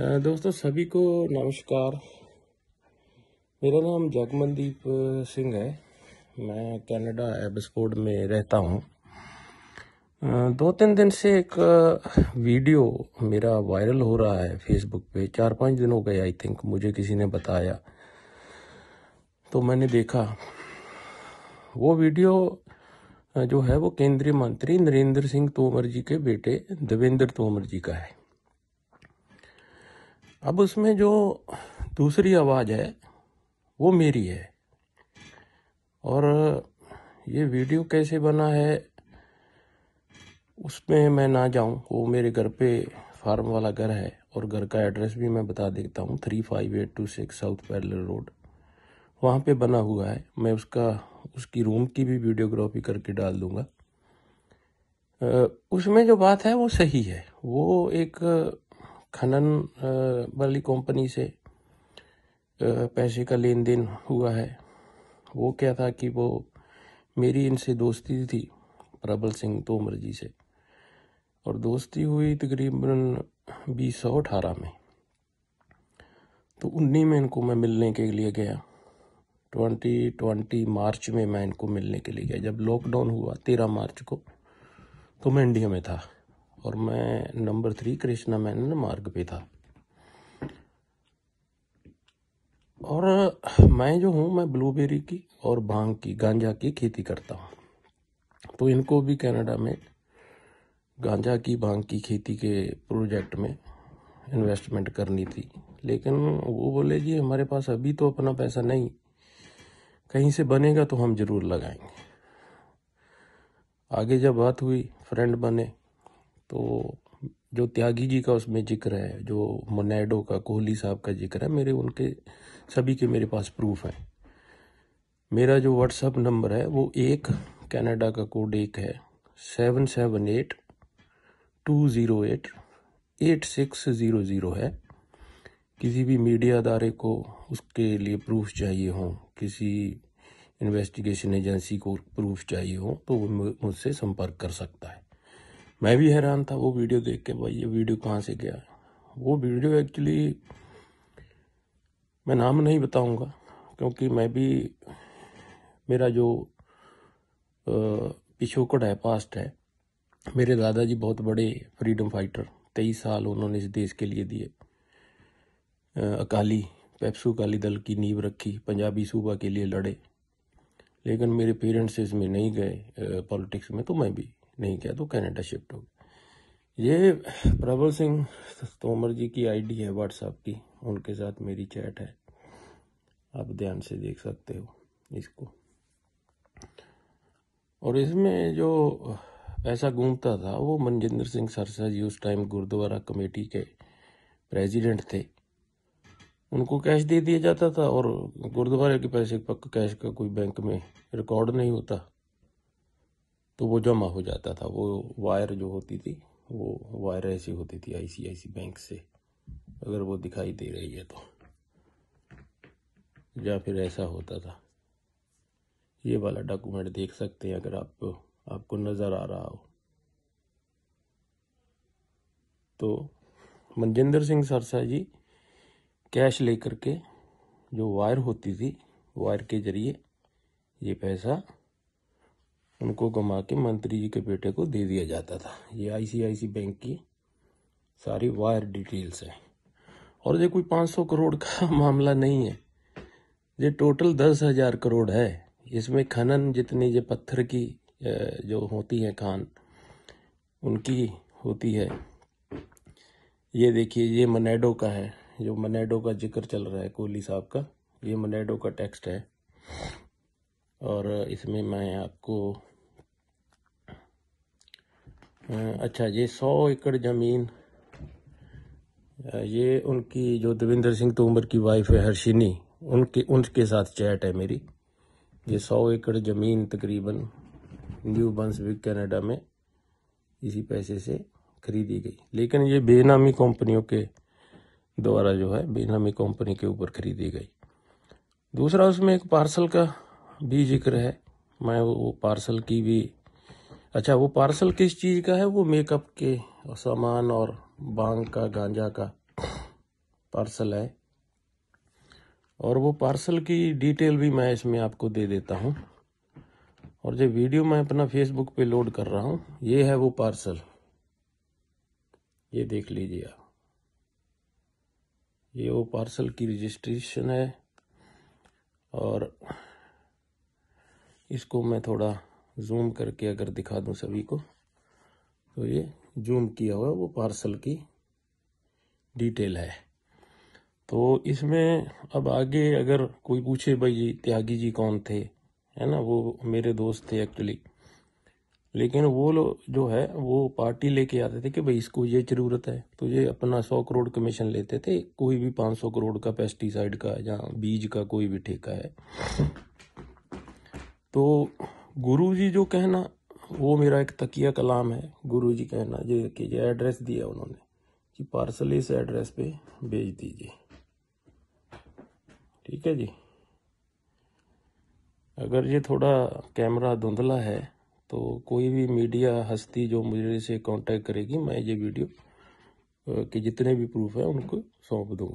दोस्तों सभी को नमस्कार मेरा नाम जगमनदीप सिंह है मैं कनाडा एबसफोर्ड में रहता हूँ दो तीन दिन से एक वीडियो मेरा वायरल हो रहा है फेसबुक पे चार पांच दिन हो गए आई थिंक मुझे किसी ने बताया तो मैंने देखा वो वीडियो जो है वो केंद्रीय मंत्री नरेंद्र सिंह तोमर जी के बेटे देवेंद्र तोमर जी का है अब उसमें जो दूसरी आवाज़ है वो मेरी है और ये वीडियो कैसे बना है उसमें मैं ना जाऊं वो मेरे घर पे फार्म वाला घर है और घर का एड्रेस भी मैं बता देता हूँ three five eight two six south Parel road वहाँ पे बना हुआ है मैं उसका उसकी रूम की भी वीडियोग्राफी करके डाल दूंगा उसमें जो बात है वो सही है वो एक खनन वाली कंपनी से पैसे का लेन देन हुआ है वो क्या था कि वो मेरी इनसे दोस्ती थी प्रबल सिंह तोमर जी से और दोस्ती हुई तकरीबन बीस सौ अठारह में तो उन्नी में इनको मैं मिलने के लिए गया ट्वेंटी ट्वेंटी मार्च में मैं इनको मिलने के लिए गया जब लॉकडाउन हुआ तेरह मार्च को तो मैं इंडिया में था और मैं नंबर थ्री कृष्णा मैन मार्ग पे था और मैं जो हूँ मैं ब्लूबेरी की और भांग की गांजा की खेती करता हूँ तो इनको भी कनाडा में गांजा की भांग की खेती के प्रोजेक्ट में इन्वेस्टमेंट करनी थी लेकिन वो बोले जी हमारे पास अभी तो अपना पैसा नहीं कहीं से बनेगा तो हम ज़रूर लगाएंगे आगे जब बात हुई फ्रेंड बने तो जो त्यागी जी का उसमें जिक्र है जो मोनेडो का कोहली साहब का जिक्र है मेरे उनके सभी के मेरे पास प्रूफ हैं मेरा जो व्हाट्सअप नंबर है वो एक कनाडा का कोड एक है seven seven eight two zero eight eight six zero zero है किसी भी मीडिया अदारे को उसके लिए प्रूफ चाहिए हों किसी इन्वेस्टिगेशन एजेंसी को प्रूफ चाहिए हो तो वो मुझसे संपर्क कर सकता है मैं भी हैरान था वो वीडियो देख के भाई ये वीडियो कहाँ से गया वो वीडियो एक्चुअली मैं नाम नहीं बताऊंगा क्योंकि मैं भी मेरा जो पिछोकड़ है पास्ट है मेरे दादाजी बहुत बड़े फ्रीडम फाइटर तेईस साल उन्होंने इस देश के लिए दिए अकाली पेप्सू अकाली दल की नींव रखी पंजाबी सूबा के लिए लड़े लेकिन मेरे पेरेंट्स इसमें नहीं गए पॉलिटिक्स में तो मैं भी नहीं किया तो कनाडा शिफ्ट हो गया ये प्रबल सिंह तोमर जी की आईडी है व्हाट्सएप की उनके साथ मेरी चैट है आप ध्यान से देख सकते हो इसको और इसमें जो पैसा घूमता था वो मनजिंदर सिंह सरसा जी उस टाइम गुरुद्वारा कमेटी के प्रेसिडेंट थे उनको कैश दे दिया जाता था और गुरुद्वारे के पैसे पक्का कैश का कोई बैंक में रिकॉर्ड नहीं होता तो वो जमा हो जाता था वो वायर जो होती थी वो वायर ऐसी होती थी आईसीआईसी बैंक से अगर वो दिखाई दे रही है तो या फिर ऐसा होता था ये वाला डॉक्यूमेंट देख सकते हैं अगर आप आपको नज़र आ रहा हो तो मनजिंदर सिंह सरसा जी कैश लेकर के जो वायर होती थी वायर के जरिए ये पैसा उनको घुमा के मंत्री जी के बेटे को दे दिया जाता था ये आईसीआईसी बैंक की सारी वायर डिटेल्स हैं और ये कोई 500 करोड़ का मामला नहीं है ये टोटल दस हजार करोड़ है इसमें खनन जितनी ये पत्थर की जो होती है खान उनकी होती है ये देखिए ये मनेडो का है जो मनेडो का जिक्र चल रहा है कोहली साहब का ये मनेडो का टेक्स्ट है और इसमें मैं आपको अच्छा ये सौ एकड़ ज़मीन ये उनकी जो देवेंद्र सिंह तोमर की वाइफ है हर्षिनी उनके उनके साथ चैट है मेरी ये सौ एकड़ ज़मीन तकरीबन न्यू बंसविक कनाडा में इसी पैसे से खरीदी गई लेकिन ये बेनामी कंपनियों के द्वारा जो है बेनामी कंपनी के ऊपर खरीदी गई दूसरा उसमें एक पार्सल का भी जिक्र है मैं वो पार्सल की भी अच्छा वो पार्सल किस चीज़ का है वो मेकअप के सामान और बांग का गांजा का पार्सल है और वो पार्सल की डिटेल भी मैं इसमें आपको दे देता हूँ और जो वीडियो मैं अपना फेसबुक पे लोड कर रहा हूँ ये है वो पार्सल ये देख लीजिए आप ये वो पार्सल की रजिस्ट्रेशन है और इसको मैं थोड़ा जूम करके अगर दिखा दूं सभी को तो ये जूम किया हुआ वो पार्सल की डिटेल है तो इसमें अब आगे अगर कोई पूछे भाई जी त्यागी जी कौन थे है ना वो मेरे दोस्त थे एक्चुअली लेकिन वो लो जो है वो पार्टी लेके आते थे कि भाई इसको ये जरूरत है तो ये अपना सौ करोड़ कमीशन लेते थे कोई भी पाँच सौ करोड़ का पेस्टिसाइड का या बीज का कोई भी ठेका है तो गुरु जी जो कहना वो मेरा एक तकिया कलाम है गुरु जी कहना जो कि जो एड्रेस दिया उन्होंने कि पार्सल इस एड्रेस पे भेज दीजिए ठीक है जी अगर ये थोड़ा कैमरा धुंधला है तो कोई भी मीडिया हस्ती जो मुझे से कांटेक्ट करेगी मैं ये वीडियो के जितने भी प्रूफ है उनको सौंप दूँगा